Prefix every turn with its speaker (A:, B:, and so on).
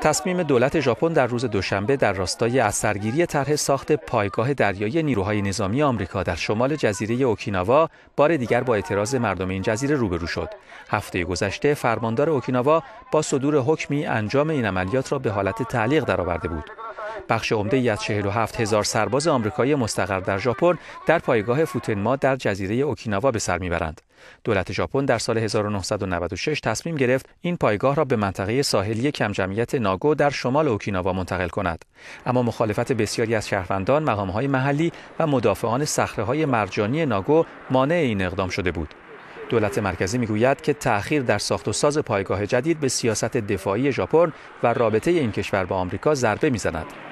A: تصمیم دولت ژاپن در روز دوشنبه در راستای اثرگیری طرح ساخت پایگاه دریایی نیروهای نظامی آمریکا در شمال جزیره اوکیناوا بار دیگر با اعتراض مردم این جزیره روبرو شد. هفته گذشته فرماندار اوکیناوا با صدور حکمی انجام این عملیات را به حالت تعلیق درآورده بود. بخش عمده ای از 47 هزار سرباز آمریکایی مستقر در ژاپن در پایگاه فوتنما در جزیره اوکیناوا به سر میبرند. دولت ژاپن در سال 1996 تصمیم گرفت این پایگاه را به منطقه ساحلی کمجمعیت ناگو در شمال اوکیناوا منتقل کند. اما مخالفت بسیاری از شهروندان، مقامهای محلی و مدافعان صخره‌های مرجانی ناگو مانع این اقدام شده بود. دولت مرکزی میگوید که تأخیر در ساخت و ساز پایگاه جدید به سیاست دفاعی ژاپن و رابطه این کشور با آمریکا ضربه میزند.